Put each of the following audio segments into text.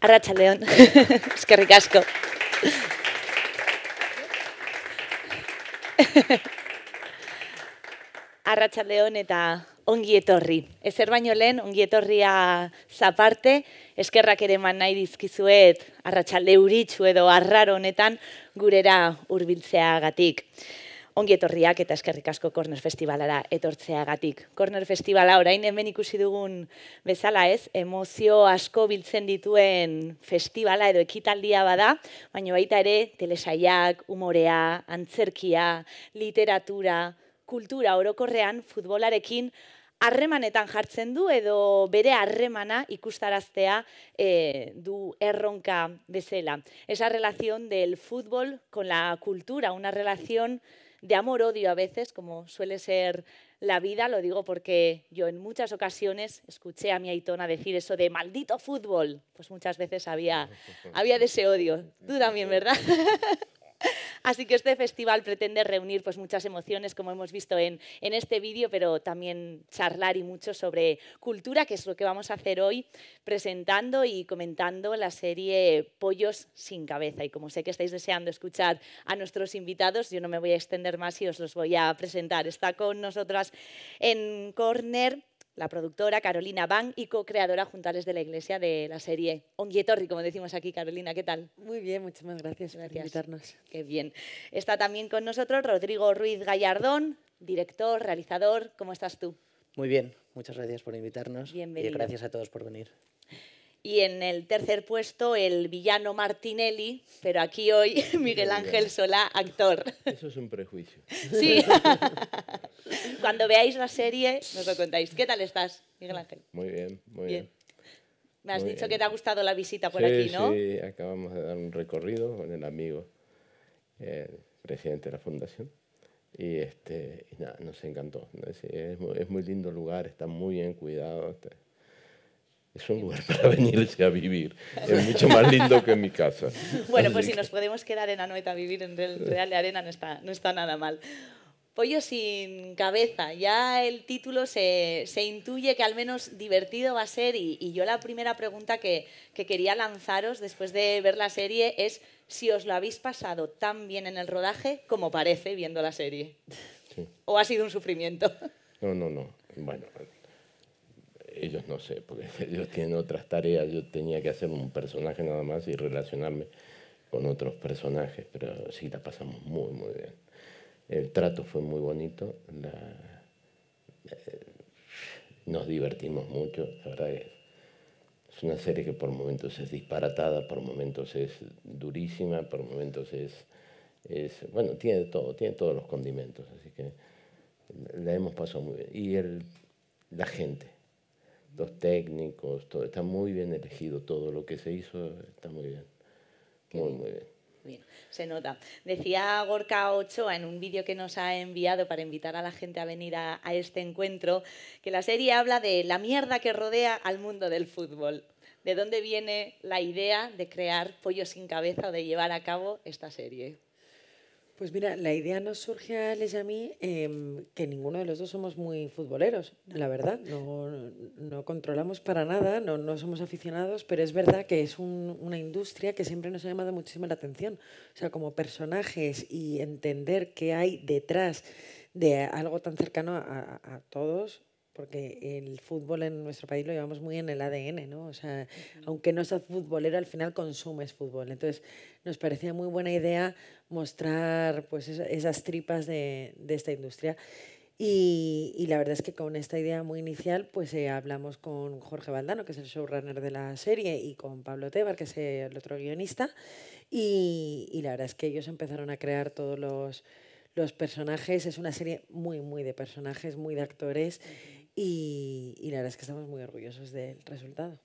Arratxaldeon, eskerrik asko. Arratxaldeon eta ongi etorri. Ezer baino lehen, ongi etorria zaparte, eskerrak ere man nahi dizkizuet, arratsalde uritxu edo arraro honetan, gurera urbiltzea gatik ongi etorriak eta eskerrik asko Corner Festivalara etortzeagatik. Corner Festivala orain hemen ikusi dugun bezala ez, emozio asko biltzen dituen festivala edo ekitaldia bada, baina baita ere telesaiak, umorea, antzerkia, literatura, kultura orokorrean futbolarekin harremanetan jartzen du edo bere harremana ikustaraztea eh, du erronka bezala. Esa relación del futbol con la cultura, una relación... de amor-odio a veces, como suele ser la vida, lo digo porque yo en muchas ocasiones escuché a mi Aitona decir eso de maldito fútbol, pues muchas veces había, había de ese odio. Tú también, ¿verdad? Así que este festival pretende reunir pues, muchas emociones, como hemos visto en, en este vídeo, pero también charlar y mucho sobre cultura, que es lo que vamos a hacer hoy, presentando y comentando la serie Pollos sin cabeza. Y como sé que estáis deseando escuchar a nuestros invitados, yo no me voy a extender más y os los voy a presentar. Está con nosotras en Corner la productora Carolina Van y co-creadora Juntales de la Iglesia de la serie Onguietorri, como decimos aquí, Carolina, ¿qué tal? Muy bien, muchas gracias, gracias. por invitarnos. Qué bien. Está también con nosotros Rodrigo Ruiz Gallardón, director, realizador, ¿cómo estás tú? Muy bien, muchas gracias por invitarnos Bienvenido. y gracias a todos por venir. Y en el tercer puesto, el villano Martinelli, pero aquí hoy Miguel Ángel Solá, actor. Eso es un prejuicio. Sí. Cuando veáis la serie, nos lo contáis. ¿Qué tal estás, Miguel Ángel? Muy bien, muy bien. Me has dicho que te ha gustado la visita por aquí, ¿no? Sí, acabamos de dar un recorrido con el amigo, el presidente de la fundación. Y, este, nada, nos encantó. Es muy, es muy, lindo lugar, está muy bien cuidado. Este, es un lugar para venirse a vivir. Es mucho más lindo que mi casa. Bueno, pues si nos podemos quedar en Anoeta a vivir en el Real de Arena no está, no está nada mal. Pollo sin cabeza. Ya el título se, intuye que al menos divertido va a ser y, yo la primera pregunta que, quería lanzaros después de ver la serie es si os lo habéis pasado tan bien en el rodaje como parece viendo la serie. ¿O ha sido un sufrimiento? No, no, no. Bueno, ellos no sé, porque ellos tienen otras tareas. Yo tenía que hacer un personaje nada más y relacionarme con otros personajes, pero sí la pasamos muy, muy bien. El trato fue muy bonito, eh, nos divertimos mucho, la verdad es, es una serie que por momentos es disparatada, por momentos es durísima, por momentos es, es bueno, tiene todo, tiene todos los condimentos, así que la hemos pasado muy bien. Y el, la gente, los técnicos, todo, está muy bien elegido todo lo que se hizo, está muy bien, muy, muy bien. Bien, se nota. Decía Gorka Ochoa en un vídeo que nos ha enviado para invitar a la gente a venir a, este encuentro que la serie habla de la mierda que rodea al mundo del fútbol. ¿De dónde viene la idea de crear Pollo sin cabeza o de llevar a cabo esta serie? Pues mira, la idea nos surge a Les y a mí em, que ninguno de los dos somos muy futboleros, la verdad. No, controlamos para nada, no, somos aficionados, pero es verdad que es una industria que siempre nos ha llamado muchísimo la atención. O sea, como personajes y entender qué hay detrás de algo tan cercano a todos, porque el fútbol en nuestro país lo llevamos muy en el ADN, ¿no? O sea, aunque no seas futbolero, al final consumes fútbol. Entonces, nos parecía muy buena idea mostrar pues, esas tripas de, esta industria. Y, la verdad es que con esta idea muy inicial, pues eh, hablamos con Jorge Valdano, que es el showrunner de la serie, y con Pablo Tebar, que es el otro guionista. Y, la verdad es que ellos empezaron a crear todos los, los personajes. Es una serie muy, muy de personajes, muy de actores. Y, la verdad es que estamos muy orgullosos del resultado.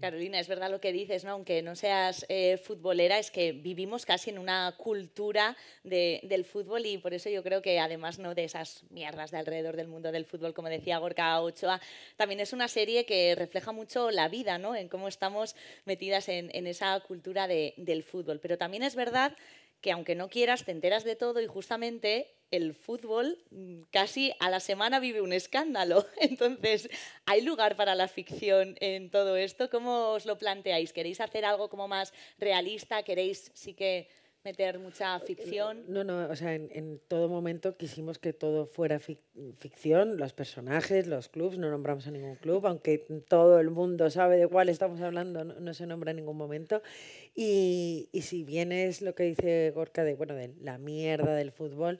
Carolina, es verdad lo que dices, aunque no seas eh, futbolera, es que vivimos casi en una cultura del fútbol y por eso yo creo que además no de esas mierdas de alrededor del mundo del fútbol, como decía Gorka Ochoa, también es una serie que refleja mucho la vida, ¿no? en cómo estamos metidas en, esa cultura del fútbol. Pero también es verdad que aunque no quieras, te enteras de todo y justamente el fútbol casi a la semana vive un escándalo. Entonces, ¿hay lugar para la ficción en todo esto? ¿Cómo os lo planteáis? ¿Queréis hacer algo como más realista? ¿Queréis sí que meter mucha ficción? No, no, o sea, en, todo momento quisimos que todo fuera ficción, los personajes, los clubes, no nombramos a ningún club, aunque todo el mundo sabe de cuál estamos hablando, no, se nombra en ningún momento. Y, y si bien es lo que dice Gorka de, bueno, de la mierda del fútbol,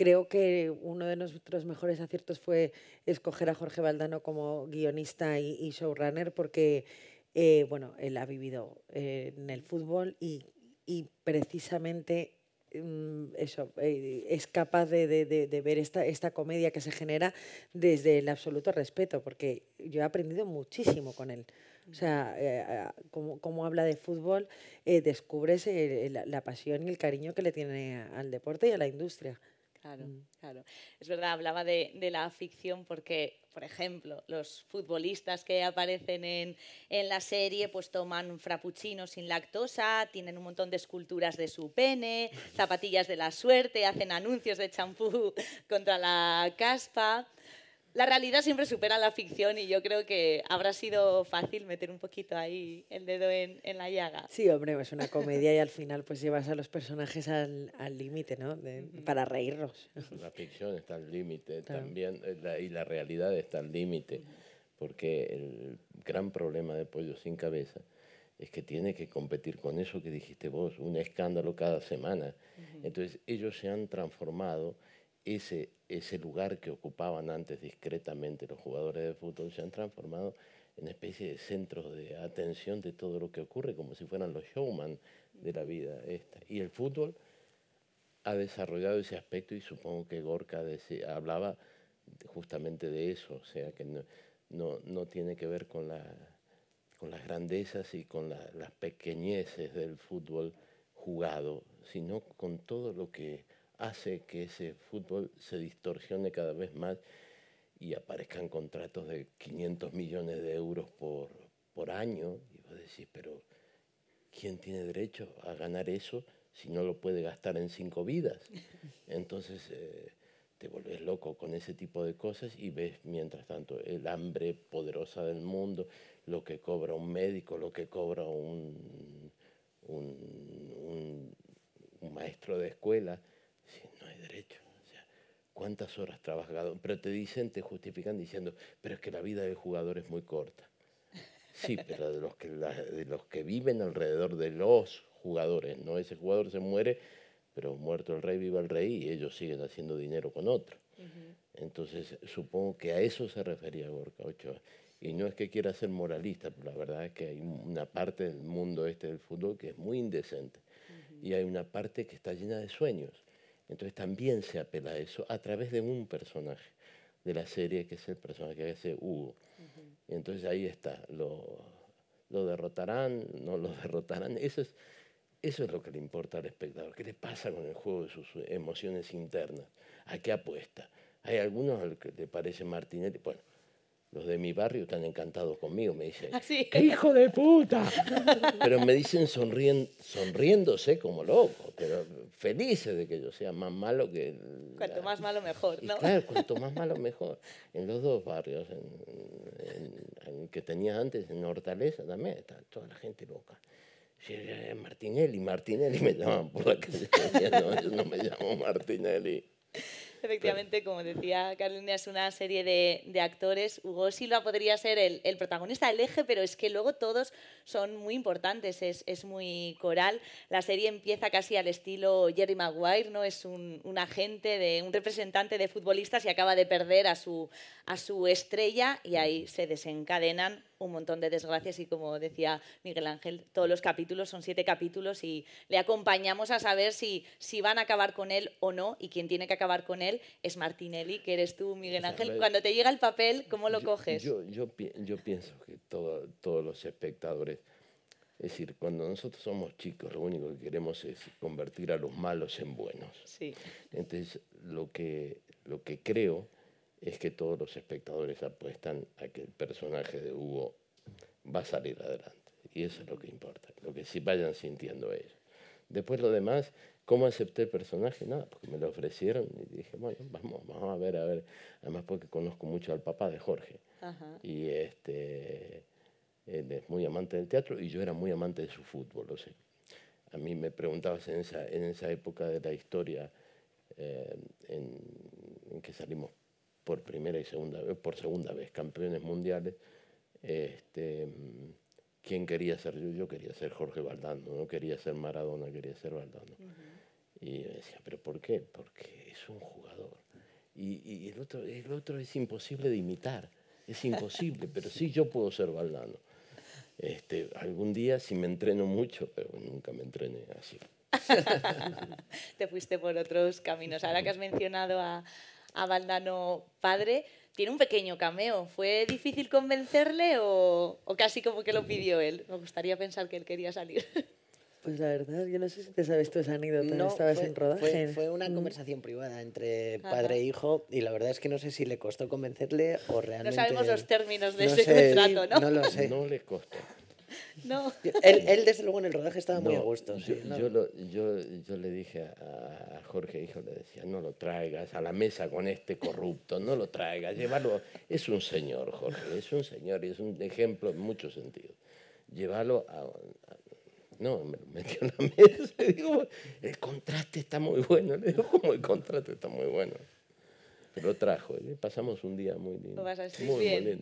creo que uno de nuestros mejores aciertos fue escoger a Jorge Valdano como guionista y, showrunner porque, eh, bueno, él ha vivido eh, en el fútbol y, precisamente mm, eso, eh, es capaz de, ver esta, comedia que se genera desde el absoluto respeto, porque yo he aprendido muchísimo con él. O sea, como, habla de fútbol, descubres la, pasión y el cariño que le tiene al deporte y a la industria. Claro, mm. claro. Es verdad, hablaba de, la ficción porque, por ejemplo, los futbolistas que aparecen en, la serie pues toman frappuccino sin lactosa, tienen un montón de esculturas de su pene, zapatillas de la suerte, hacen anuncios de champú contra la caspa la realidad siempre supera la ficción y yo creo que habrá sido fácil meter un poquito ahí el dedo en, la llaga. Sí, hombre, es una comedia y al final pues llevas a los personajes al límite, ¿no? Para reírnos. La ficción está al límite también eh, y la realidad está al límite, porque el gran problema de Pollo sin cabeza es que tiene que competir con eso que dijiste vos, un escándalo cada semana. Entonces ellos se han transformado ese, lugar que ocupaban antes discretamente los jugadores de fútbol se han transformado en especie de centros de atención de todo lo que ocurre, como si fueran los showman de la vida esta. Y el fútbol ha desarrollado ese aspecto y supongo que Gorka hablaba justamente de eso, o sea que no, tiene que ver con, con las grandezas y con las pequeñeces del fútbol jugado, sino con todo lo que hace que ese fútbol se distorsione cada vez más y aparezcan contratos de 500 millones de euros por, año. Y vos decís, pero ¿quién tiene derecho a ganar eso si no lo puede gastar en cinco vidas? Entonces eh, te volvés loco con ese tipo de cosas y ves, mientras tanto, el hambre poderosa del mundo, lo que cobra un médico, lo que cobra un maestro de escuela cuántas horas trabajado, pero te dicen, te justifican diciendo, pero es que la vida del jugador es muy corta. Sí, pero de los que, de los que viven alrededor de los jugadores, ¿no? Ese jugador se muere, pero muerto el rey, viva el rey, y ellos siguen haciendo dinero con otro. Entonces, supongo que a eso se refería Gorka Ochoa. Y no es que quiera ser moralista, pero la verdad es que hay una parte del mundo este del fútbol que es muy indecente. Y hay una parte que está llena de sueños. Entonces también se apela a eso a través de un personaje de la serie, que es el personaje que hace Hugo. Entonces ahí está, lo, derrotarán, no lo derrotarán. Eso es, eso es lo que le importa al espectador. ¿Qué le pasa con el juego de sus emociones internas? ¿A qué apuesta? Hay algunos los que le parece Martinelli, bueno, los de mi barrio están encantados conmigo, me dicen, ah, hijo de puta! Pero me dicen sonriéndose como loco, pero felices de que yo sea más malo que... Cuanto más malo mejor, ¿no? claro, cuanto más malo mejor. En los dos barrios, en, en, que tenía antes, en Hortaleza también, está toda la gente loca. Eh, Martinelli, Martinelli me llamaban por la no, yo no me llamo Martinelli. Efectivamente, como decía Carolina, es una serie de, actores. Hugo Silva podría ser el, protagonista, el eje, pero es que luego todos son muy importantes, es, muy coral. La serie empieza casi al estilo Jerry Maguire, ¿no? Es un, agente, de, un representante de futbolistas y acaba de perder a su, a su estrella y ahí se desencadenan un montón de desgracias y como decía Miguel Ángel, todos los capítulos son siete capítulos y le acompañamos a saber si, si van a acabar con él o no y quien tiene que acabar con él es Martinelli, que eres tú, Miguel Ángel. Cuando te llega el papel, ¿cómo lo coges? Yo, yo, pienso que todos los espectadores... Es decir, cuando nosotros somos chicos, lo único que queremos es convertir a los malos en buenos. Sí. Entonces, lo que, lo que creo es que todos los espectadores apuestan a que el personaje de Hugo va a salir adelante. Y eso es lo que importa, lo que sí vayan sintiendo ellos. Después lo demás, ¿cómo acepté el personaje? Nada, porque me lo ofrecieron y dije, bueno, vamos, vamos a ver, a ver. Además porque conozco mucho al papá de Jorge. Y este, él es muy amante del teatro y yo era muy amante de su fútbol. O sea, a mí me preguntabas en esa, época de la historia eh, en, en que salimos por primera y segunda vez, por segunda vez campeones mundiales. Este, ¿Quién quería ser yo? Yo quería ser Jorge Valdano, no quería ser Maradona, quería ser Valdano. Y decía, ¿pero por qué? Porque es un jugador. Y, el, otro, el otro es imposible de imitar, es imposible, pero sí yo puedo ser Valdano. Este, algún día si me entreno mucho, pero nunca me entrené así. Te fuiste por otros caminos. Ahora que has mencionado a, a padre, tiene un pequeño cameo. ¿Fue difícil convencerle o, casi como que lo pidió él? Me gustaría pensar que él quería salir. Pues la verdad, yo no sé si te sabes tú esa anécdota, no, estabas en rodaje. Fue, una mm. conversación privada entre padre e hijo y la verdad es que no sé si le costó convencerle o realmente... No sabemos los términos de ese contrato, ¿no? No lo sé. No le costó. No. él, desde luego, en el rodaje estaba muy a gusto. Yo, le dije a, Jorge, hijo, le decía, no lo traigas a la mesa con este corrupto, no lo traigas, llévalo. Es un señor, Jorge, es un señor y es un ejemplo en muchos sentidos. Llévalo a, no, me lo metió en la mesa y digo, el contraste está muy bueno. Le digo, como el contraste está muy bueno? Lo trajo. ¿eh? Pasamos un día muy bien.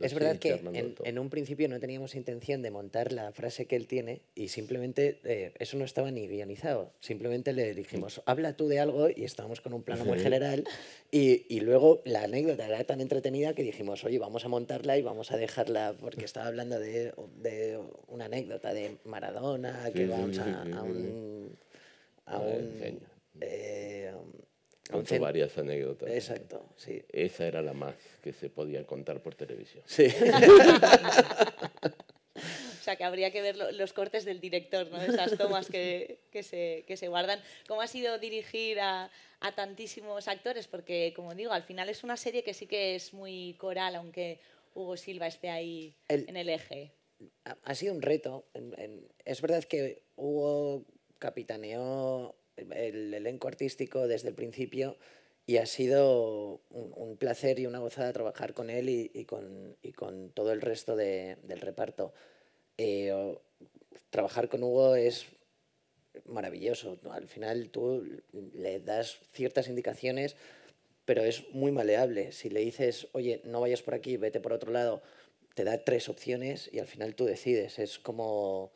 es verdad que en, un principio no teníamos intención de montar la frase que él tiene y simplemente eh, eso no estaba ni guionizado. Simplemente le dijimos, habla tú de algo y estábamos con un plano muy general y, luego la anécdota era tan entretenida que dijimos, oye, vamos a montarla y vamos a dejarla porque estaba hablando de, una anécdota de Maradona, que vamos a, un... Con varias anécdotas. Exacto, sí. Esa era la más que se podía contar por televisión. Sí. o sea, que habría que ver los cortes del director, ¿no? Esas tomas que, que, se, guardan. ¿Cómo ha sido dirigir a, tantísimos actores? Porque, como digo, al final es una serie que sí que es muy coral, aunque Hugo Silva esté ahí en el eje. Ha, sido un reto. es verdad que Hugo capitaneó el elenco artístico desde el principio y ha sido un, placer y una gozada trabajar con él y, con, con, todo el resto del reparto. Eh, trabajar con Hugo es maravilloso. Al final tú le das ciertas indicaciones, pero es muy maleable. Si le dices, oye, no vayas por aquí, vete por otro lado, te da tres opciones y al final tú decides. Es como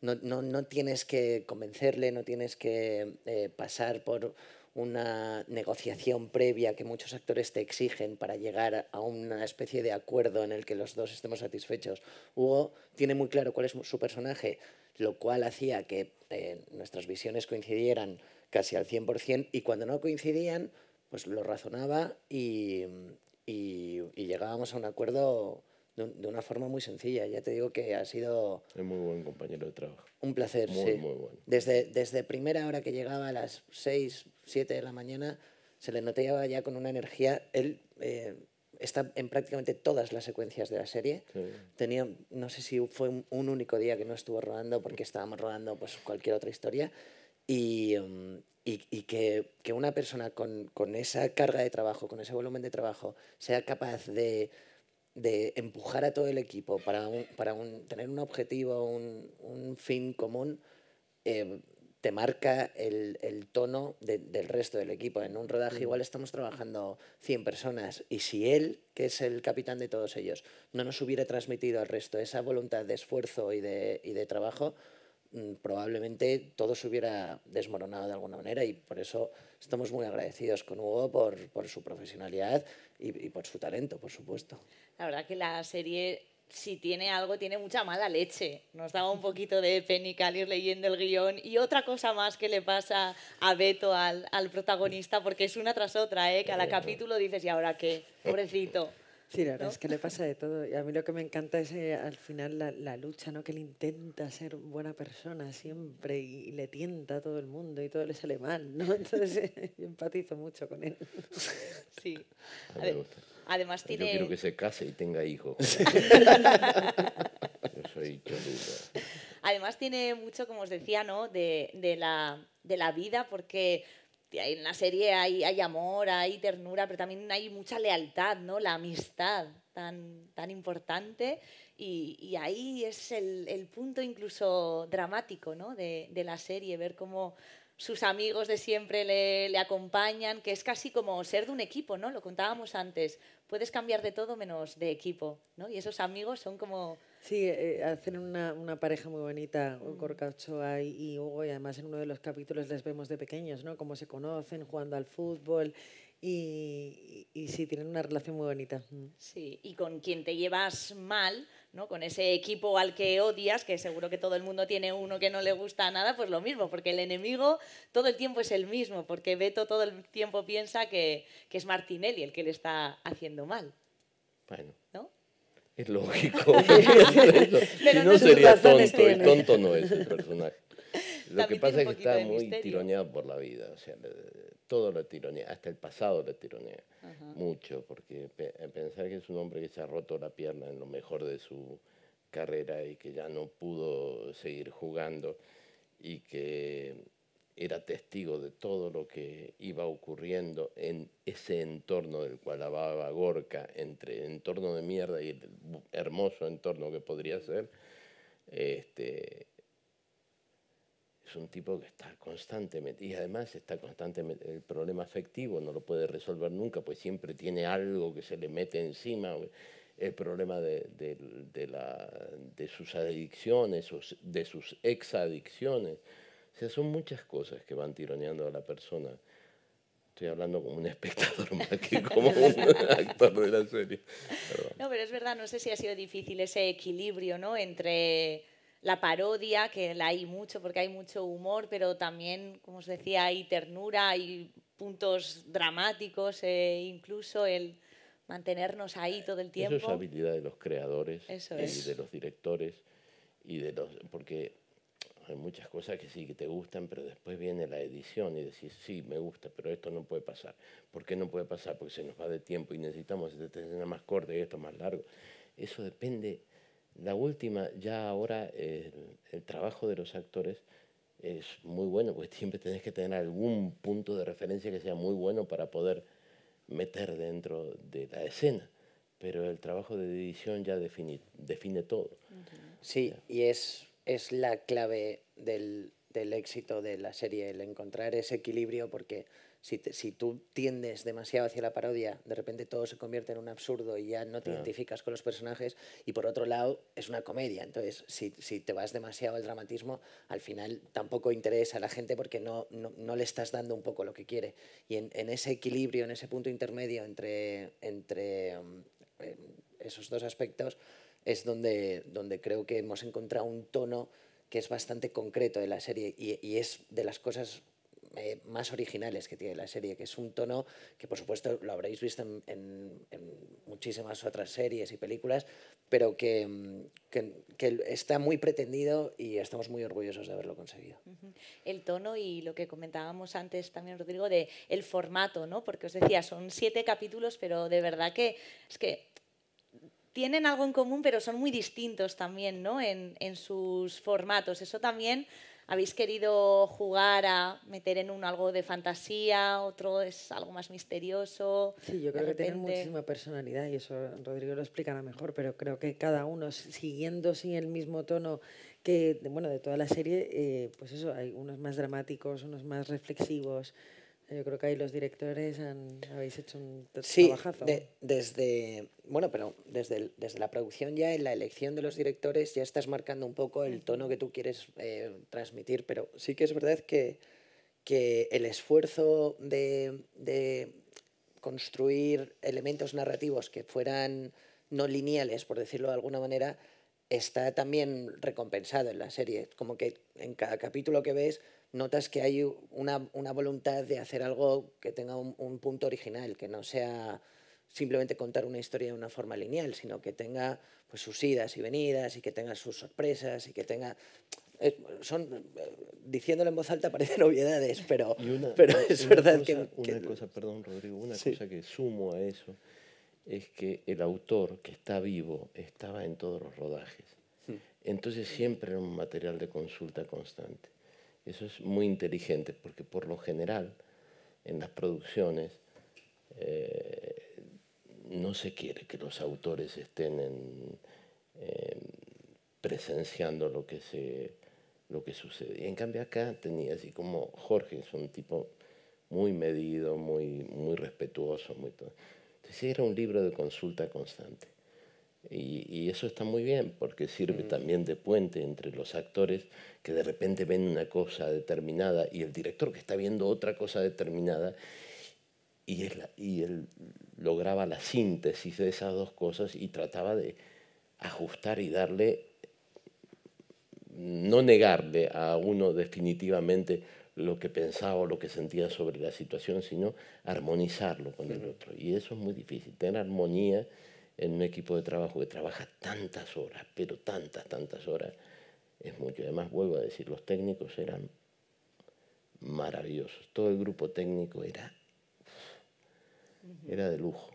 no, tienes que convencerle, no tienes que eh, pasar por una negociación previa que muchos actores te exigen para llegar a una especie de acuerdo en el que los dos estemos satisfechos. Hugo tiene muy claro cuál es su personaje, lo cual hacía que eh, nuestras visiones coincidieran casi al 100% y cuando no coincidían, pues lo razonaba y llegábamos a un acuerdo de, una forma muy sencilla. Ya te digo que ha sido... Es muy buen compañero de trabajo. Un placer, sí. Muy bueno. Desde, desde primera hora que llegaba a las 6, 7 de la mañana, se le notaba ya con una energía... Él eh, está en prácticamente todas las secuencias de la serie. Tenía, no sé si fue un, único día que no estuvo rodando porque estábamos rodando pues, cualquier otra historia. Y, um, que, una persona con esa carga de trabajo, con ese volumen de trabajo, sea capaz de de empujar a todo el equipo para, tener un objetivo, un, un fin común, em, te marca el, tono del resto del equipo. En un rodaje mm. igual estamos trabajando 100 personas y si él, que es el capitán de todos ellos, no nos hubiera transmitido al resto esa voluntad de esfuerzo y de trabajo, Mm, probablemente todo se hubiera desmoronado de alguna manera y por eso estamos muy agradecidos con Hugo por, su profesionalidad y, por su talento, por supuesto. La verdad que la serie, si tiene algo, tiene mucha mala leche. Nos daba un poquito de pénica al ir leyendo el guión y otra cosa más que le pasa a Beto, al, protagonista, porque es una tras otra, ¿eh? cada capítulo dices, ¿y ahora qué? Pobrecito. Sí, la verdad es que le pasa de todo. Y a mí lo que me encanta es eh, al final la, lucha, ¿no? Que él intenta ser buena persona siempre y, le tienta a todo el mundo y todo le sale mal, ¿no? Entonces eh, yo empatizo mucho con él. Sí. además tiene... Yo quiero que se case y tenga hijos. yo soy Además tiene mucho, como os decía, ¿no? De, la, de la vida porque en la serie hay, amor, hay ternura, pero también hay mucha lealtad, ¿no? La amistad tan, tan importante. Y, ahí es el, punto incluso dramático ¿no? de la serie, ver cómo sus amigos de siempre le, acompañan, que es casi como ser de un equipo, ¿no? Lo contábamos antes. Puedes cambiar de todo menos de equipo, ¿no? Y esos amigos son como... Sí, eh, eh, hacen una, pareja muy bonita, un Corcachoa y, Hugo, y además en uno de los capítulos les vemos de pequeños, ¿no? Cómo se conocen, jugando al fútbol, y, y, sí, tienen una relación muy bonita. Sí, y con quien te llevas mal, con ese equipo al que odias, que seguro que todo el mundo tiene uno que no le gusta nada, pues lo mismo, porque el enemigo todo el tiempo es el mismo, porque Beto todo el tiempo piensa que, es Martinelli el que le está haciendo mal. Bueno. ¿No? Es lógico. no sería tonto, el tonto no es el personaje. Lo que pasa es que está muy tironeado por la vida, o sea, todo lo tironea, hasta el pasado lo tironea, mucho, porque eh, pensar que es un hombre que se ha roto la pierna en lo mejor de su carrera y que ya no pudo seguir jugando y que era testigo de todo lo que iba ocurriendo en ese entorno del cual hablaba Gorka, entre entorno de mierda y el hermoso entorno que podría ser, este, es un tipo que está constantemente, y además está constantemente, el problema afectivo no lo puede resolver nunca, pues siempre tiene algo que se le mete encima, el problema de, de, la, de sus adicciones, de sus exadicciones. O sea, son muchas cosas que van tironeando a la persona. Estoy hablando como un espectador más que como un actor de la serie. No, pero es verdad, no sé si ha sido difícil ese equilibrio, ¿no? Entre la parodia, que la hay mucho porque hay mucho humor, pero también, como os decía, hay ternura, hay puntos dramáticos, eh, incluso el mantenernos ahí todo el tiempo. Eso es habilidad de los creadores de los directores y de los porque hay muchas cosas que sí que te gustan, pero después viene la edición y decís, sí, me gusta, pero esto no puede pasar. ¿Por qué no puede pasar? Porque se nos va de tiempo y necesitamos tener este escena más corta y esto más largo. Eso depende la última, ya ahora el trabajo de los actores es muy bueno, pues siempre tenés que tener algún punto de referencia que sea muy bueno para poder meter dentro de la escena, pero el trabajo de edición ya define, define todo. Sí, y es, es la clave del, del éxito de la serie, el encontrar ese equilibrio porque si, tú tiendes demasiado hacia la parodia, de repente todo se convierte en un absurdo y ya no te identificas con los personajes. Y por otro lado, es una comedia. Entonces, si, te vas demasiado al dramatismo, al final tampoco interesa a la gente porque no, no, le estás dando un poco lo que quiere. Y en, ese equilibrio, en ese punto intermedio entre, entre eh, esos dos aspectos, es donde, donde creo que hemos encontrado un tono que es bastante concreto de la serie y, y es de las cosas eh, más originales que tiene la serie, que es un tono que por supuesto lo habréis visto en, muchísimas otras series y películas, pero mm, que, que, está muy pretendido y estamos muy orgullosos de haberlo conseguido. El tono y lo que comentábamos antes también, Rodrigo, de el formato, ¿no? Porque os decía, son siete capítulos, pero de verdad que es que tienen algo en común, pero son muy distintos también, ¿no? En, en sus formatos. Eso también ¿Habéis querido jugar a meter en uno algo de fantasía, otro es algo más misterioso? Sí, yo creo que tienen muchísima personalidad y eso Rodrigo lo explicará mejor, pero creo que cada uno siguiendo sin el mismo tono que, bueno, de toda la serie, eh, pues eso, hay unos más dramáticos, unos más reflexivos, yo creo que ahí los directores habéis hecho un trabajazo. desde, bueno, pero desde, desde la producción ya, en la elección de los directores, ya estás marcando un poco el tono que tú quieres eh, transmitir, pero sí que es verdad que, que el esfuerzo de, de, construir elementos narrativos que fueran no lineales, por decirlo de alguna manera, está también recompensado en la serie. Como que en cada capítulo que ves notas que hay una, voluntad de hacer algo que tenga un, punto original, que no sea simplemente contar una historia de una forma lineal, sino que tenga pues, sus idas y venidas y que tenga sus sorpresas y que tenga... son, eh, diciéndolo en voz alta parece obviedades, pero, pero es verdad que, Una cosa, perdón Rodrigo, una cosa que sumo a eso es que el autor que está vivo estaba en todos los rodajes. Hmm. Entonces siempre era un material de consulta constante. Eso es muy inteligente porque por lo general en las producciones eh, no se quiere que los autores estén em, presenciando lo que, se, lo que sucede. Y en cambio acá tenía, así como Jorge es un tipo muy medido, muy, muy respetuoso, muy todo. Entonces era un libro de consulta constante. Y, y, eso está muy bien porque sirve mm. también de puente entre los actores que de repente ven una cosa determinada y el director que está viendo otra cosa determinada y él, y él lograba la síntesis de esas dos cosas y trataba de ajustar y darle, no negarle a uno definitivamente lo que pensaba o lo que sentía sobre la situación, sino armonizarlo con el otro. Y eso es muy difícil, tener armonía en un equipo de trabajo que trabaja tantas horas, pero tantas, tantas horas, es mucho. Además, vuelvo a decir, los técnicos eran maravillosos. Todo el grupo técnico era, era de lujo.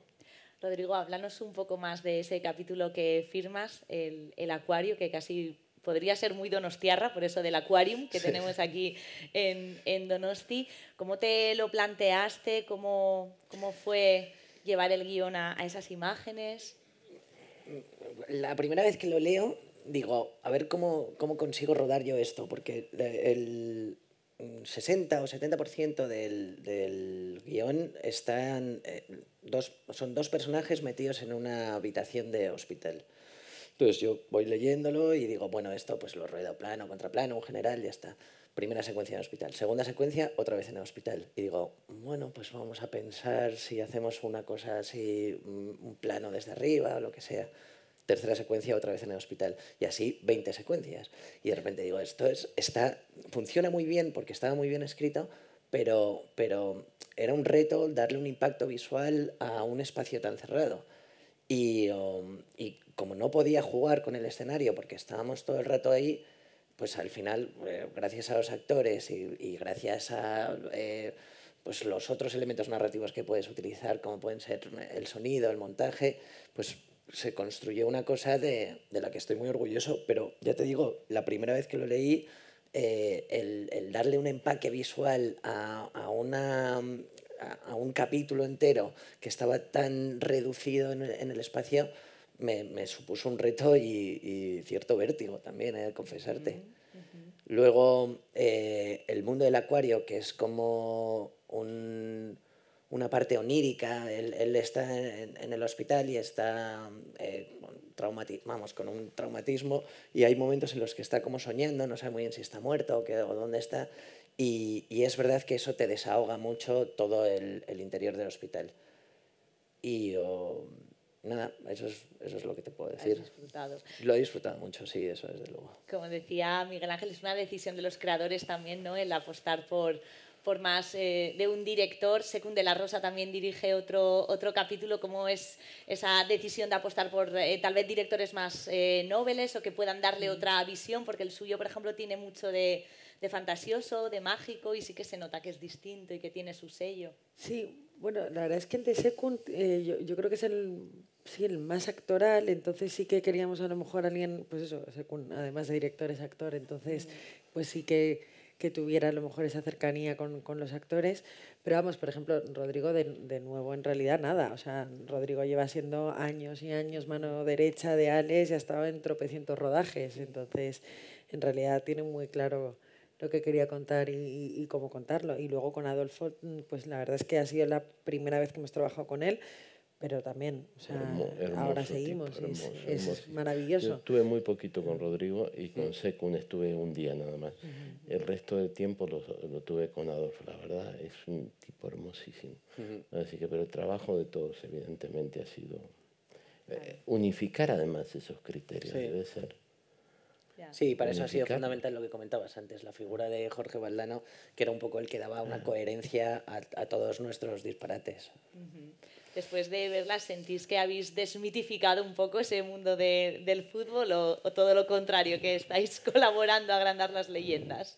Rodrigo, háblanos un poco más de ese capítulo que firmas, el, el acuario, que casi podría ser muy donostiarra, por eso del acuarium que tenemos aquí en, en, Donosti. ¿Cómo te lo planteaste? ¿Cómo, cómo fue llevar el guión a, esas imágenes? La primera vez que lo leo, digo, a ver cómo, cómo consigo rodar yo esto, porque el, 60 o 70% del, del guión están, eh, dos, son dos personajes metidos en una habitación de hospital. Entonces yo voy leyéndolo y digo, bueno, esto pues lo ruedo plano, contra plano en general, ya está. Primera secuencia en el hospital, segunda secuencia otra vez en el hospital. Y digo, bueno, pues vamos a pensar si hacemos una cosa así, mm, un plano desde arriba o lo que sea. Tercera secuencia otra vez en el hospital. Y así 20 secuencias. Y de repente digo, esto es, está, funciona muy bien porque estaba muy bien escrito, pero, pero era un reto darle un impacto visual a un espacio tan cerrado. Y, um, y como no podía jugar con el escenario porque estábamos todo el rato ahí, pues al final, eh, gracias a los actores y, gracias a eh, pues los otros elementos narrativos que puedes utilizar, como pueden ser el sonido, el montaje, pues se construyó una cosa de, la que estoy muy orgulloso, pero ya te digo, la primera vez que lo leí, eh, el, darle un empaque visual a, un capítulo entero que estaba tan reducido en el espacio, me, supuso un reto y, cierto vértigo también, que ¿eh? confesarte. Luego, eh, el mundo del acuario, que es como una parte onírica, él, está en, el hospital y está eh, vamos, con un traumatismo y hay momentos en los que está como soñando, no sabe muy bien si está muerto o, qué, dónde está. Y, es verdad que eso te desahoga mucho todo el, el interior del hospital. Y Nada, eso es, eso es lo que te puedo decir. Lo he disfrutado mucho, sí, eso desde luego. Como decía Miguel Ángel, es una decisión de los creadores también, ¿no? El apostar por, por más eh, de un director. Secund de la Rosa también dirige otro, capítulo, cómo es esa decisión de apostar por eh, tal vez directores más eh, o que puedan darle mm. otra visión, porque el suyo, por ejemplo, tiene mucho de fantasioso, de mágico y sí que se nota que es distinto y que tiene su sello. Sí, bueno, la verdad es que el de Secund eh, yo, creo que es el, sí, el más actoral, entonces sí que queríamos a lo mejor alguien, pues eso, Secund, además de director es actor, entonces mm. pues sí que, que tuviera a lo mejor esa cercanía con, con los actores, pero vamos, por ejemplo, Rodrigo de, de, nuevo en realidad nada, o sea, Rodrigo lleva siendo años y años mano derecha de Alex y ha estado en tropecientos rodajes, entonces en realidad tiene muy claro lo que quería contar y, cómo contarlo. Y luego con Adolfo, mm, pues la verdad es que ha sido la primera vez que hemos trabajado con él, pero también, o sea, ahora seguimos, es, maravilloso. tuve estuve muy poquito con mm. Rodrigo y con mm. Secun estuve un día nada más. El resto del tiempo lo, lo, tuve con Adolfo, la verdad, es un tipo hermosísimo. Así que, pero el trabajo de todos, evidentemente, ha sido... Eh, unificar además esos criterios debe ser Sí, para eso ha sido fundamental lo que comentabas antes, la figura de Jorge Valdano, que era un poco el que daba una coherencia a, todos nuestros disparates. Después de verlas, ¿sentís que habéis desmitificado un poco ese mundo del fútbol o, todo lo contrario, que estáis colaborando a agrandar las leyendas?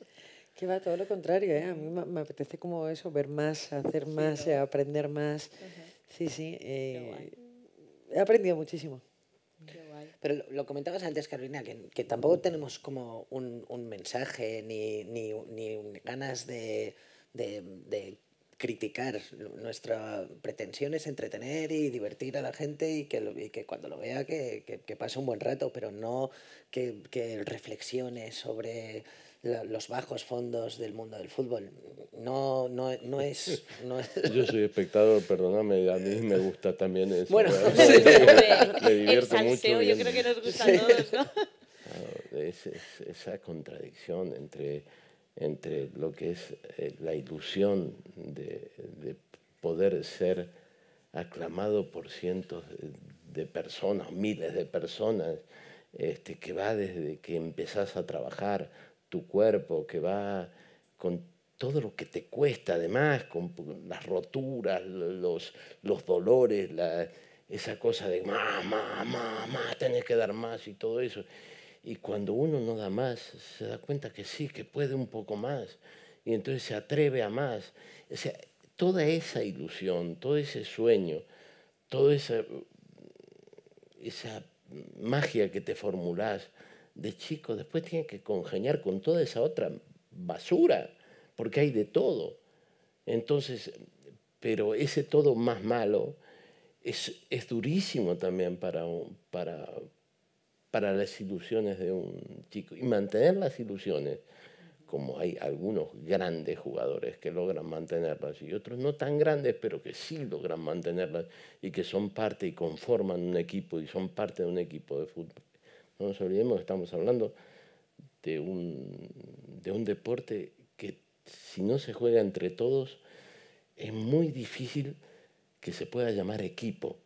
Que va, todo lo contrario, ¿eh? a mí me, apetece como eso, ver más, hacer más, eh, aprender más. Sí, sí, eh, he aprendido muchísimo. Pero lo, comentabas antes, Carolina, que, tampoco tenemos como un, mensaje ni, ni, ni ganas de, criticar. Nuestra pretensión es entretener y divertir a la gente y que, que cuando lo vea que, que, que, pase un buen rato, pero no que, reflexione sobre los bajos fondos del mundo del fútbol. No, no, no, es, Yo soy espectador, perdóname, a mí me gusta también eso. Bueno, sí. me, divierto mucho. Yo creo que nos gusta a todos, ¿no? Ah, es, esa contradicción entre, entre lo que es eh, la ilusión de, poder ser aclamado por cientos de, personas, miles de personas, este, que va desde que empezás a trabajar tu cuerpo, que va con todo lo que te cuesta, además, con las roturas, los, los dolores, esa cosa de mamá, mamá, más, tenés que dar más y todo eso. Y cuando uno no da más, se da cuenta que sí, que puede un poco más. Y entonces se atreve a más. O sea, toda esa ilusión, todo ese sueño, toda esa, esa magia que te formulás, de chico, después tiene que congeniar con toda esa otra basura, porque hay de todo. Entonces, pero ese todo más malo es, es durísimo también para, para, para las ilusiones de un chico. Y mantener las ilusiones, como hay algunos grandes jugadores que logran mantenerlas y otros no tan grandes, pero que sí logran mantenerlas y que son parte y conforman un equipo y son parte de un equipo de fútbol no nos olvidemos que estamos hablando de un, de un deporte que si no se juega entre todos, es muy difícil que se pueda llamar equipo.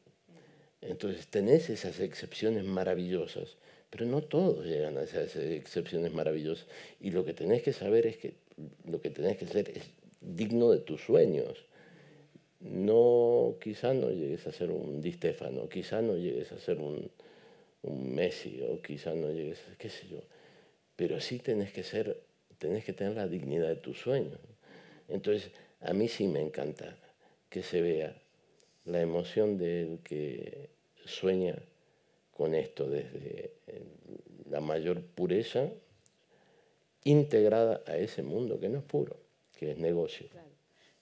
Entonces tenés esas excepciones maravillosas, pero no todos llegan a esas excepciones maravillosas. Y lo que tenés que saber es que lo que tenés que hacer es digno de tus sueños. No, quizá no llegues a ser un Di Stefano, quizá no llegues a ser un, un Messi o quizás no llegues, qué sé yo, pero sí tenés que ser, tenés que tener la dignidad de tu sueño. Entonces, a mí sí me encanta que se vea la emoción del que sueña con esto desde eh, la mayor pureza integrada a ese mundo que no es puro, que es negocio.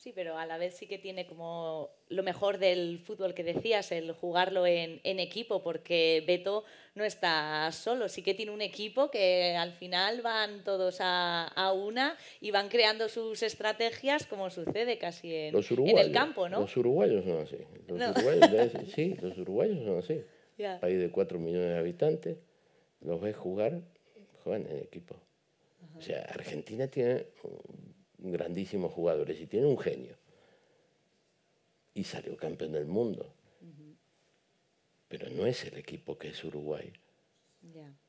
Sí, pero a la vez sí que tiene como lo mejor del fútbol que decías, el jugarlo en, equipo, porque Beto no está solo, sí que tiene un equipo que al final van todos a, una y van creando sus estrategias como sucede casi en, el campo, ¿no? Los uruguayos son así. Los sí, los uruguayos son así. País de 4 millones de habitantes, los ves jugar, juegan en equipo. O sea, Argentina tiene grandísimos jugadores y tiene un genio. Y salió campeón del mundo. Pero no es el equipo que es Uruguay.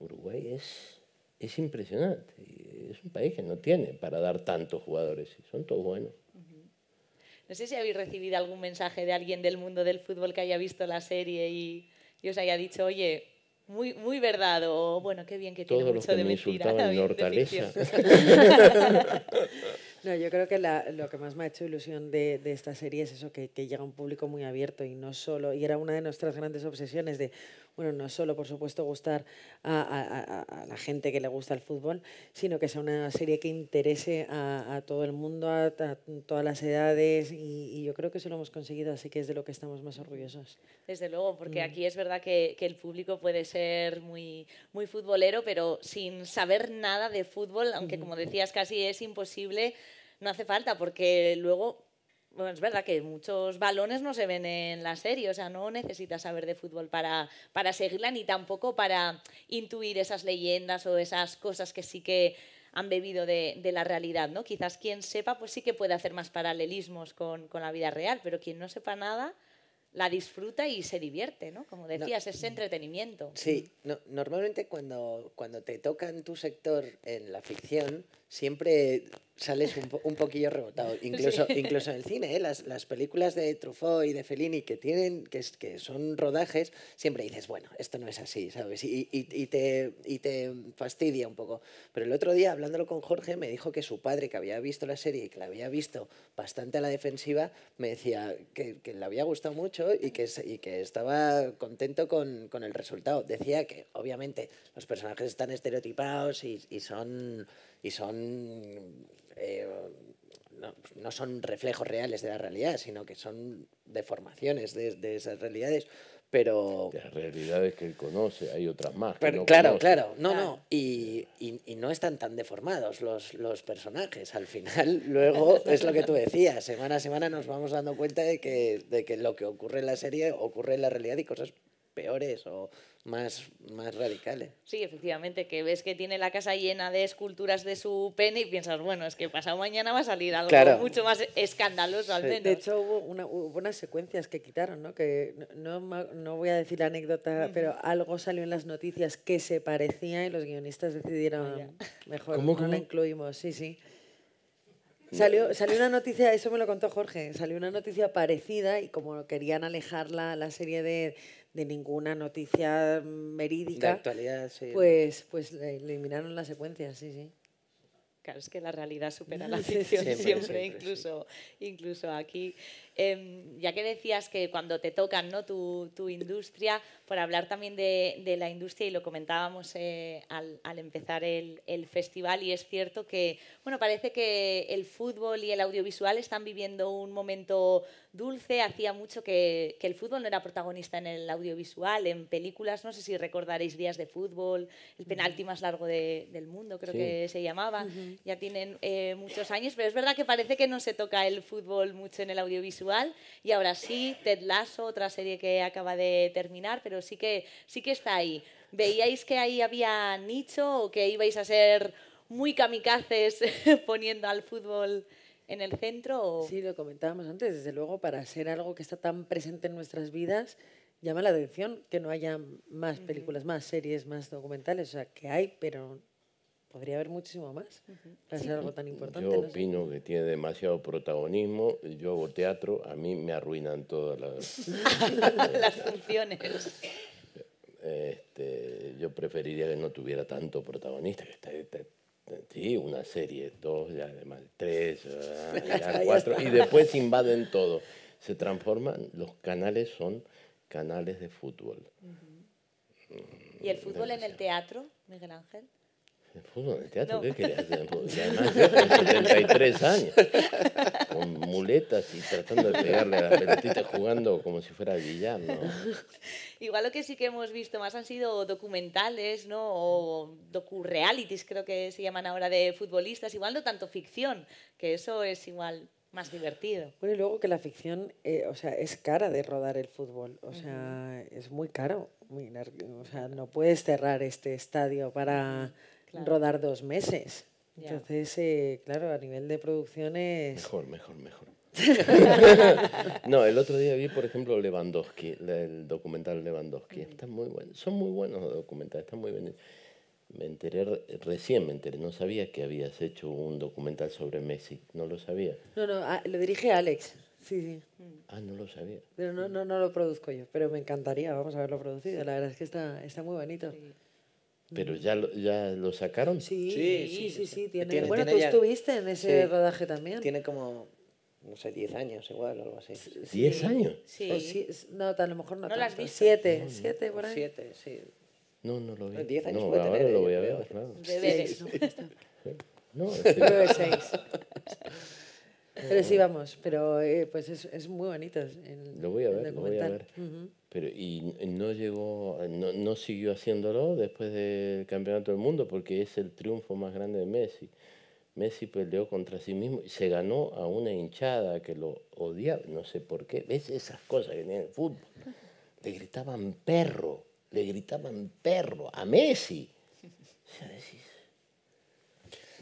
Uruguay es, es impresionante. Es un país que no tiene para dar tantos jugadores. Y son todos buenos. No sé si habéis recibido algún mensaje de alguien del mundo del fútbol que haya visto la serie y, os haya dicho, oye, muy, muy verdad, o bueno, qué bien que tiene mucho los que me Insultaban en No, yo creo que lo que más me ha hecho ilusión de, esta serie es eso, que, que, llega a un público muy abierto y no solo, y era una de nuestras grandes obsesiones de, bueno, no solo por supuesto gustar a, la gente que le gusta el fútbol, sino que sea una serie que interese a, todo el mundo, a, todas las edades y, yo creo que eso lo hemos conseguido, así que es de lo que estamos más orgullosos. Desde luego, porque mm. aquí es verdad que, que, el público puede ser muy, muy futbolero, pero sin saber nada de fútbol, aunque como decías casi es imposible, no hace falta, porque luego bueno, es verdad que muchos balones no se ven en la serie, o sea, no necesitas saber de fútbol para, para seguirla ni tampoco para intuir esas leyendas o esas cosas que sí que han bebido de, la realidad, ¿no? Quizás quien sepa, pues sí que puede hacer más paralelismos con, la vida real, pero quien no sepa nada la disfruta y se divierte, ¿no? Como decías, es entretenimiento. Sí, normalmente cuando, cuando te toca en tu sector en la ficción, siempre sales un, poquillo rebotado, incluso, incluso en el cine, ¿eh? las, las, películas de Truffaut y de Fellini que, tienen, que, que son rodajes, siempre dices, bueno, esto no es así, ¿sabes? Y, y, te, y te fastidia un poco. Pero el otro día, hablándolo con Jorge, me dijo que su padre, que había visto la serie y que la había visto bastante a la defensiva, me decía que, que le había gustado mucho y que, y que estaba contento con, con el resultado. Decía que, obviamente, los personajes están estereotipados y, y son y son... Eh, no, son reflejos reales de la realidad, sino que son deformaciones de, esas realidades, pero... Las realidades que él conoce, hay otras más. Pero, claro, claro, no, no, y, no están tan deformados los, los personajes, al final, luego es lo que tú decías, semana a semana nos vamos dando cuenta de que, de que lo que ocurre en la serie ocurre en la realidad y cosas peores o más, más radicales. Sí, efectivamente, que ves que tiene la casa llena de esculturas de su pene y piensas, bueno, es que pasado mañana va a salir algo mucho más escandaloso al menos. De hecho, hubo, unas secuencias que quitaron, ¿no? Que no, voy a decir la anécdota, pero algo salió en las noticias que se parecía y los guionistas decidieron mejor no la incluimos, sí, sí. Salió, salió, una noticia, eso me lo contó Jorge, salió una noticia parecida y como querían alejar la serie de, de ninguna noticia mm, verídica. De actualidad, Pues, pues eliminaron la secuencia, sí, sí. Claro, es que la realidad supera la ficción siempre, incluso, incluso aquí. Em, ya que decías que cuando te tocan ¿no? tu, industria, por hablar también de, la industria, y lo comentábamos eh, al, empezar el, festival, y es cierto que bueno, parece que el fútbol y el audiovisual están viviendo un momento dulce. Hacía mucho que, el fútbol no era protagonista en el audiovisual, en películas, no sé si recordaréis Días de Fútbol, el penalti más largo del mundo, creo que se llamaba. Ya tienen eh, muchos años, pero es verdad que parece que no se toca el fútbol mucho en el audiovisual y ahora sí, Ted Lasso, otra serie que acaba de terminar, pero sí que, sí que está ahí. ¿Veíais que ahí había nicho o que ibais a ser muy kamikazes poniendo al fútbol en el centro? Sí, lo comentábamos antes, desde luego, para ser algo que está tan presente en nuestras vidas, llama la atención que no haya más películas, más series, más documentales, o sea, que hay, pero podría haber muchísimo más Yo opino que tiene demasiado protagonismo. Yo hago teatro, a mí me arruinan todas las, funciones. Este, yo preferiría que no tuviera tanto protagonista, que Sí, una serie, dos, ya además, tres, cuatro, y después invaden todo. Se transforman, los canales son canales de fútbol. ¿Y el fútbol en el teatro, Miguel Ángel? ¿El fútbol el teatro? ¿Qué querías además 73 años, con muletas y tratando de pegarle a la pelotita jugando como si fuera villano. Igual lo que sí que hemos visto más han sido documentales, ¿no? O docu-realities, creo que se llaman ahora de futbolistas. Igual no tanto ficción, que eso es igual más divertido. Bueno, y luego que la ficción, eh, o sea, es cara de rodar el fútbol, o sea, es muy caro, o sea, no puedes cerrar este estadio para rodar dos meses. Entonces, eh, claro, a nivel de producciones... Mejor, mejor, mejor. no, el otro día vi, por ejemplo, Lewandowski, el documental Lewandowski. Está muy bueno. Son muy buenos los documentales, están muy buenos. Me enteré, recién me enteré, no sabía que habías hecho un documental sobre Messi, no lo sabía. No, no, ah, lo dirige Alex. Sí, sí. Mm. Ah, no lo sabía. Pero no, no, lo produzco yo, pero me encantaría, vamos a verlo producido. La verdad es que está, está muy bonito. Pero ya lo, ya lo sacaron. Sí, sí, sí, sí. sí tiene, tiene, bueno, tiene tú estuviste en ese rodaje también. Tiene como, no sé, 10 años igual o algo así. ¿10 años? Sí. no, a lo mejor no. ¿No las viste? 7, 7 por ahí. 7, sí. No, no lo vi. 10 años no, puede ahora tener, lo voy a eh, ver, claro. Deberes, ¿no? No, 9, 6. Eh, pero sí, vamos, pero pues es, muy bonito. lo voy a ver, lo voy a ver. Pero, y no llegó, no, siguió haciéndolo después del Campeonato del Mundo porque es el triunfo más grande de Messi. Messi peleó contra sí mismo y se ganó a una hinchada que lo odiaba, no sé por qué. ¿Ves esas cosas que en el fútbol? Le gritaban perro, le gritaban perro a Messi. O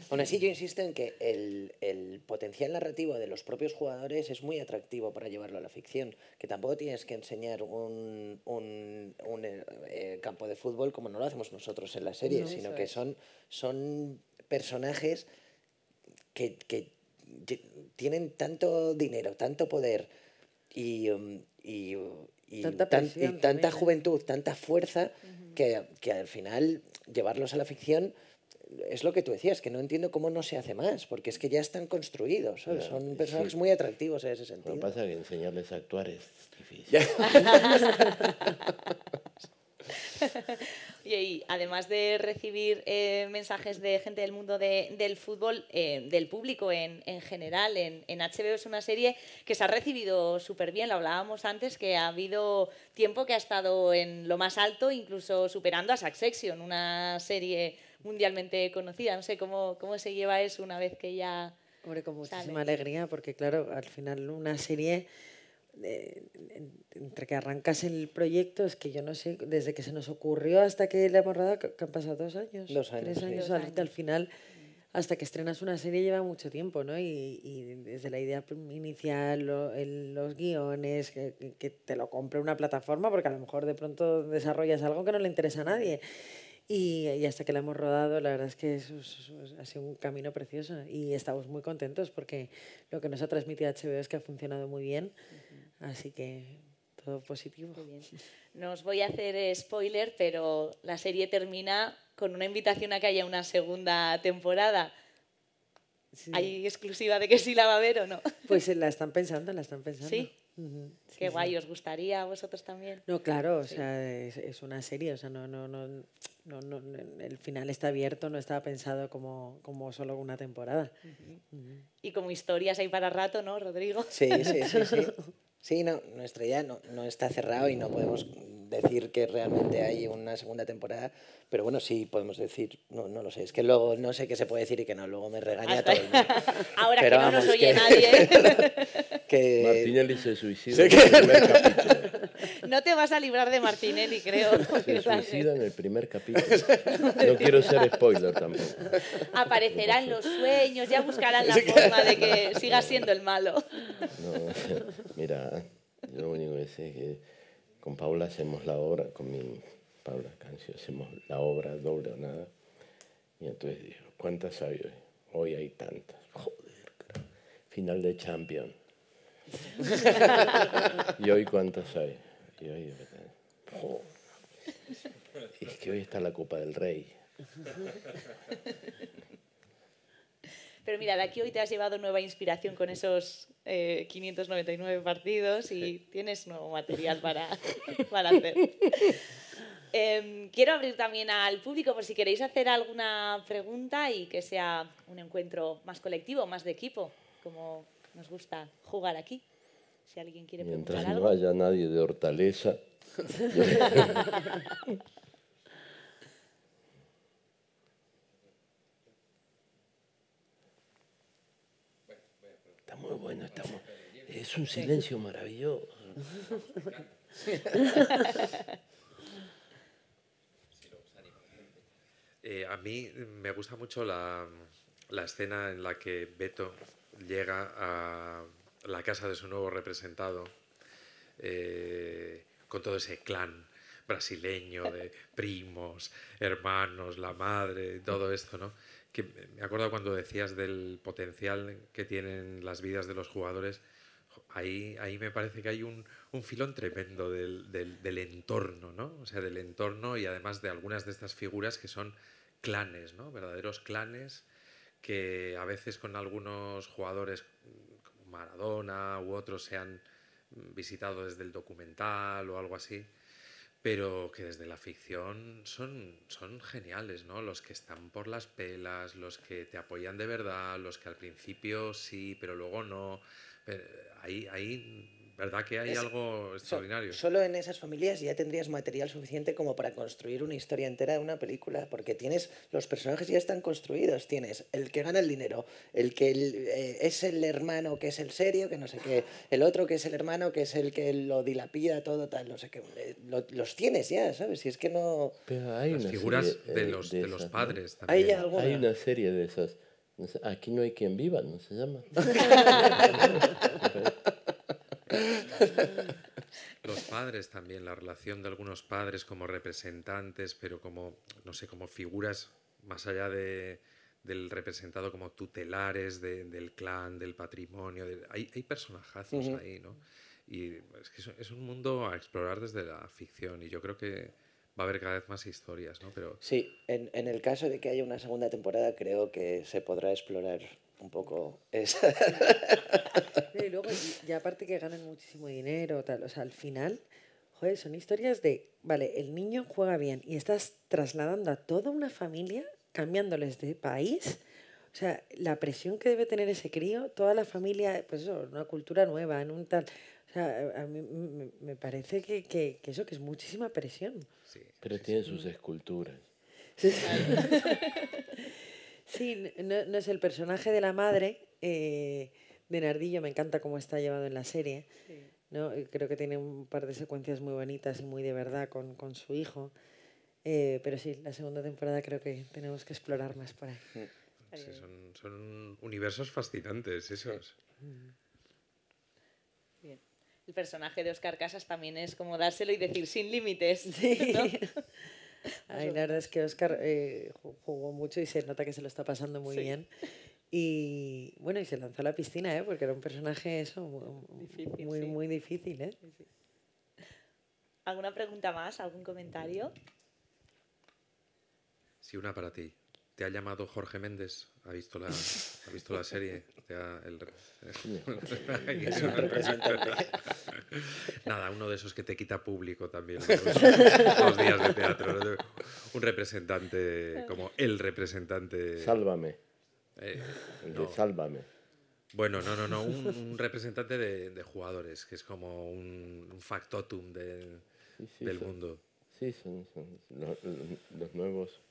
Aún así, yo insisto en que el, potencial narrativo de los propios jugadores es muy atractivo para llevarlo a la ficción, que tampoco tienes que enseñar un, eh, eh, campo de fútbol como no lo hacemos nosotros en la serie, sino que son, personajes que, tienen tanto dinero, tanto poder y, um, tanta, juventud, tanta fuerza, que al final llevarlos a la ficción es lo que tú decías, que no entiendo cómo no se hace más, porque es que ya están construidos, son personajes muy atractivos en ese sentido. Lo que pasa que enseñarles a actuar es difícil. y además de recibir eh, mensajes de gente del mundo del fútbol, eh, del público en, general, en, HBO es una serie que se ha recibido súper bien, lo hablábamos antes, que ha habido tiempo que ha estado en lo más alto, incluso superando a Succession, una serie mundialmente conocida. No sé cómo, cómo se lleva eso una vez que ya... Hombre, con muchísima alegría, porque claro, al final una serie... Eh, entre que arrancas el proyecto, es que yo no sé, desde que se nos ocurrió hasta que la hemos que han pasado dos años, dos años tres años, al, final, hasta que estrenas una serie lleva mucho tiempo, ¿no? Y, desde la idea inicial, los guiones, que, que te lo compre una plataforma, porque a lo mejor de pronto desarrollas algo que no le interesa a nadie. Y, hasta que la hemos rodado, la verdad es que ha sido un camino precioso y estamos muy contentos porque lo que nos ha transmitido HBO es que ha funcionado muy bien. Así que todo positivo. Muy No os voy a hacer eh, spoiler, pero la serie termina con una invitación a que haya una segunda temporada. ¿Hay exclusiva de que sí la va a haber o no? Pues eh, la están pensando, la están pensando. Sí. Qué guay, ¿os gustaría a vosotros también? No, claro, o sea, es, una serie, o sea, no, no, no no, no, el final está abierto, no estaba pensado como, solo una temporada. Y como historias hay para rato, ¿no, Rodrigo? Sí, sí, sí. Sí, sí no, nuestra ya no, está cerrado y no podemos decir que realmente hay una segunda temporada, pero bueno, sí podemos decir, no, no lo sé, es que luego no sé qué se puede decir y que no, luego me regaña todo Ahora que no nos oye nadie. Martinelli se suicida. No te vas a librar de Martinelli, creo. Se suicida en el primer capítulo. No quiero ser spoiler tampoco. Aparecerán los sueños, ya buscarán la forma de que siga siendo el malo. mira, yo lo único que sé es que con Paula hacemos la obra, con mi Paula Cancio hacemos la obra doble o nada. Y entonces digo, ¿cuántas hay hoy? Hoy hay tantas. Joder, final de Champions ¿Y hoy cuántos hay? Y hoy... Oh. Es que hoy está la Copa del Rey. Pero mira, de aquí hoy te has llevado nueva inspiración con esos 599 eh, partidos y tienes nuevo material para, hacer. Em, quiero abrir también al público por si queréis hacer alguna pregunta y que sea un encuentro más colectivo, más de equipo, como nos gusta jugar aquí. Si alguien quiere Mientras no haya nadie de hortaleza. está muy bueno, es un silencio maravilloso. Eh, a mí me gusta mucho la, la escena en la que Beto llega a la casa de su nuevo representado eh, con todo ese clan brasileño de primos, hermanos, la madre, todo esto, ¿no? Que me acuerdo cuando decías del potencial que tienen las vidas de los jugadores, ahí, ahí me parece que hay un, filón tremendo del, entorno, O sea, del entorno y además de algunas de estas figuras que son clanes, ¿no? Verdaderos clanes que a veces con algunos jugadores como Maradona u otros se han visitado desde el documental o algo así, pero que desde la ficción son, son geniales, ¿no? Los que están por las pelas, los que te apoyan de verdad, los que al principio sí, pero luego no. ahí, ahí ¿Verdad que hay algo extraordinario? solo en esas familias ya tendrías material suficiente como para construir una historia entera de una película, porque tienes los personajes ya están construidos, tienes el que gana el dinero, el que eh, es el hermano que es el serio, que no sé qué, el otro que es el hermano que es el que lo dilapida todo tal, no sé qué, eh, los tienes ya, ¿sabes? Si es que no hay las figuras eh, de, los, de, los padres también. hay una serie de esas. Aquí no hay quien viva, no se llama. Los padres también, la relación de algunos padres como representantes, pero como, no sé, como figuras más allá de, del representado como tutelares del clan, del patrimonio. hay, hay, personajazos ahí, ¿no? Y es, que es un mundo a explorar desde la ficción y yo creo que va a haber cada vez más historias, ¿no? Pero... Sí, en el caso de que haya una segunda temporada creo que se podrá explorar un poco es. y luego, y, aparte que ganan muchísimo dinero, tal, o sea, al final, joder, son historias de, vale, el niño juega bien y estás trasladando a toda una familia, cambiándoles de país. O sea, la presión que debe tener ese crío, toda la familia, pues eso, una cultura nueva, en un tal. O sea, a mí me parece que, eso que es muchísima presión. Sí, Pero tiene sus esculturas. Sí, no, es el personaje de la madre, de eh, Nardillo, me encanta cómo está llevado en la serie. ¿no? Eh, creo que tiene un par de secuencias muy bonitas y muy de verdad con, su hijo. Eh, pero sí, la segunda temporada creo que tenemos que explorar más por ahí. Hmm. son, universos fascinantes esos. Mm. El personaje de Oscar Casas también es como dárselo y decir sin límites. Ay, la verdad es que Oscar eh, jugó mucho y se nota que se lo está pasando muy bien. Y bueno, y se lanzó a la piscina, ¿eh? porque era un personaje eso, muy difícil. Muy, difícil ¿eh? ¿Alguna pregunta más? ¿Algún comentario? Sí, una para ti te ha llamado Jorge Méndez, ha visto la, ha visto la serie. Nada, uno de esos que te quita público también. los días de teatro. Un representante, como el representante. Sálvame. Eh, Sálvame. Bueno, no, no, no. Un, representante de, jugadores, que es como un, factotum del mundo. Sí, son, los nuevos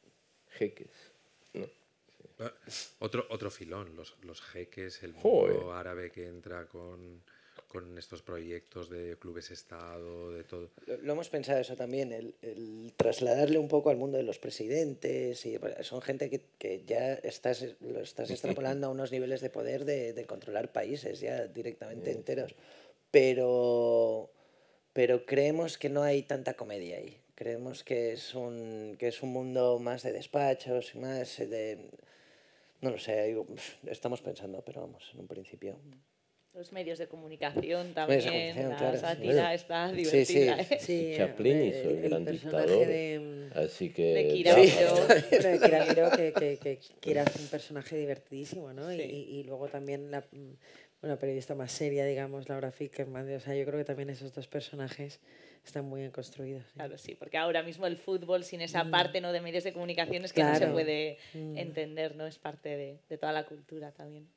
jeques. Ah, otro, otro filón, los, jeques, el mundo árabe que entra con, estos proyectos de clubes Estado, de todo. Lo, hemos pensado eso también, el, trasladarle un poco al mundo de los presidentes. son gente que, ya estás, lo estás extrapolando a unos niveles de poder de, controlar países ya directamente mm. enteros. Pero, pero creemos que no hay tanta comedia ahí. Creemos que es un, que es un mundo más de despachos y más de... No lo sé, estamos pensando, pero vamos, en un principio. Los medios de comunicación también, la claro, está divertida. Sí, ¿eh? sí. ¿eh? el, hizo el, gran dictador. De, así que... De Kira Miró. que, que, que un personaje divertidísimo, ¿no? Y, y, luego también la mm, periodista más seria, digamos, Laura Fickerman. O sea, yo creo que también esos dos personajes están muy bien construidas. Claro, sí, porque ahora mismo el fútbol sin esa mm. parte ¿no? de medios de comunicación es que no se puede mm. entender, ¿no? Es parte de, toda la cultura también.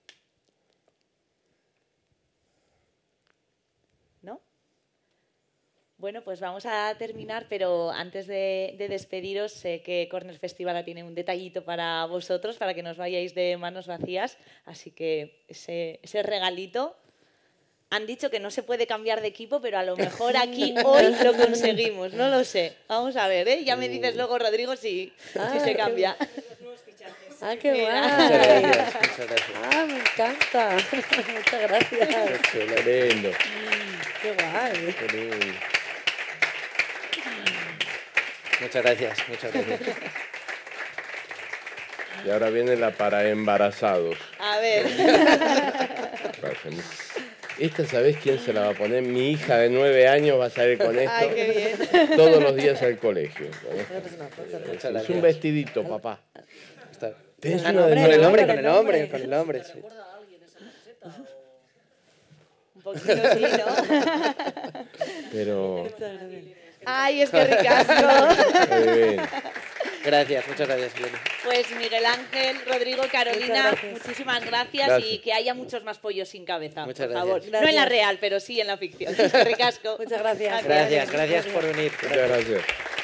¿No? Bueno, pues vamos a terminar, pero antes de, de, despediros, sé que Corner Festival tiene un detallito para vosotros, para que nos vayáis de manos vacías, así que ese, ese regalito han dicho que no se puede cambiar de equipo, pero a lo mejor aquí hoy lo conseguimos, no lo sé. Vamos a ver, ¿eh? Ya me dices uh. luego, Rodrigo, si, ah, se cambia. Ah, qué guay. Muchas gracias. Ah, me encanta. Muchas gracias. Qué Qué guay. Muchas gracias, muchas gracias. Y ahora viene la para embarazados. A ver. Gracias. Esta sabés quién se la va a poner. Mi hija de nueve años va a salir con esto. Todos los días al colegio. Pues pues es un vestidito, papá. ¿Tenés ah, con el nombre? con el hombre, con el hombre. Sí. Un poquito sí, ¿no? Pero. Ay, es que ricasco. Gracias, muchas gracias, Elena. Pues Miguel Ángel, Rodrigo, Carolina, muchísimas gracias, y que haya muchos más pollos sin cabeza, muchas por gracias. No en la real, pero sí en la ficción. Muchas gracias. Gracias, gracias, por venir. Muchas gracias.